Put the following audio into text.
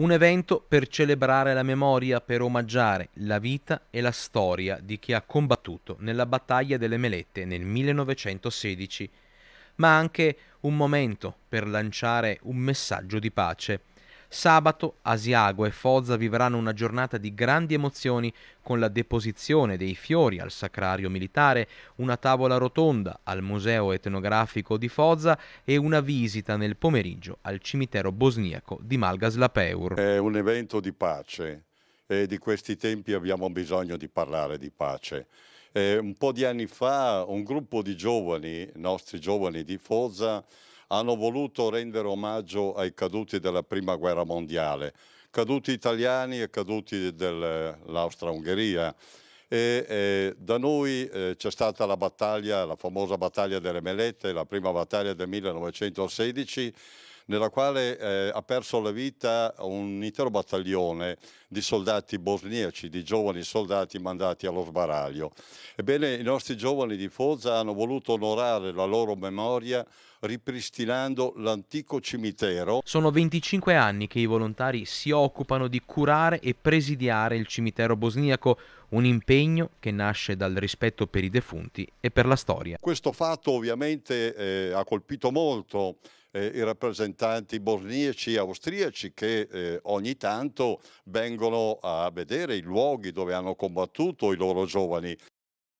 Un evento per celebrare la memoria, per omaggiare la vita e la storia di chi ha combattuto nella battaglia delle Melette nel 1916, ma anche un momento per lanciare un messaggio di pace Sabato Asiago e Fozza vivranno una giornata di grandi emozioni con la deposizione dei fiori al Sacrario Militare, una tavola rotonda al Museo Etnografico di Fozza e una visita nel pomeriggio al cimitero bosniaco di Malgaslapeur. È un evento di pace e di questi tempi abbiamo bisogno di parlare di pace. Eh, un po' di anni fa un gruppo di giovani, nostri giovani di Fozza, hanno voluto rendere omaggio ai caduti della Prima Guerra Mondiale, caduti italiani e caduti dell'Austria-Ungheria. E, eh, da noi eh, c'è stata la battaglia, la famosa battaglia delle Melette, la prima battaglia del 1916 nella quale eh, ha perso la vita un intero battaglione di soldati bosniaci, di giovani soldati mandati allo sbaraglio. Ebbene, i nostri giovani di Foggia hanno voluto onorare la loro memoria ripristinando l'antico cimitero. Sono 25 anni che i volontari si occupano di curare e presidiare il cimitero bosniaco, un impegno che nasce dal rispetto per i defunti e per la storia. Questo fatto ovviamente eh, ha colpito molto eh, i rappresentanti bosniaci e austriaci che eh, ogni tanto vengono a vedere i luoghi dove hanno combattuto i loro giovani.